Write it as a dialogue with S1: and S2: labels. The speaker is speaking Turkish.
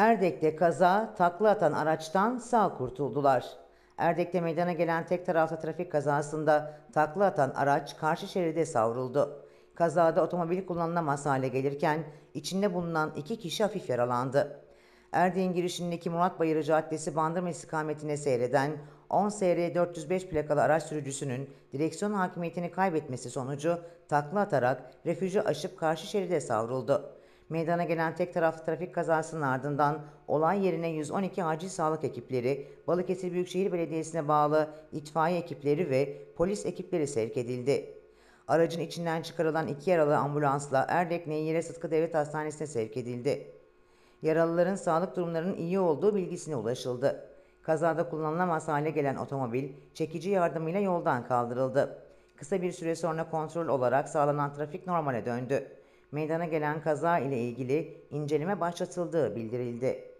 S1: Erdek'te kaza, takla atan araçtan sağ kurtuldular. Erdek'te meydana gelen tek taraflı trafik kazasında takla atan araç karşı şeride savruldu. Kazada otomobil kullanılamaz hale gelirken içinde bulunan iki kişi hafif yaralandı. Erdek'in girişindeki Murat Bayırı Caddesi Bandırma istikametine seyreden 10 SR 405 plakalı araç sürücüsünün direksiyon hakimiyetini kaybetmesi sonucu takla atarak refüjü aşıp karşı şeride savruldu. Meydana gelen tek taraflı trafik kazasının ardından olay yerine 112 acil sağlık ekipleri, Balıkesir Büyükşehir Belediyesi'ne bağlı itfaiye ekipleri ve polis ekipleri sevk edildi. Aracın içinden çıkarılan iki yaralı ambulansla Erdek Neyyere Sıtkı Devlet Hastanesi'ne sevk edildi. Yaralıların sağlık durumlarının iyi olduğu bilgisine ulaşıldı. Kazada kullanılamaz hale gelen otomobil çekici yardımıyla yoldan kaldırıldı. Kısa bir süre sonra kontrol olarak sağlanan trafik normale döndü meydana gelen kaza ile ilgili inceleme başlatıldığı bildirildi.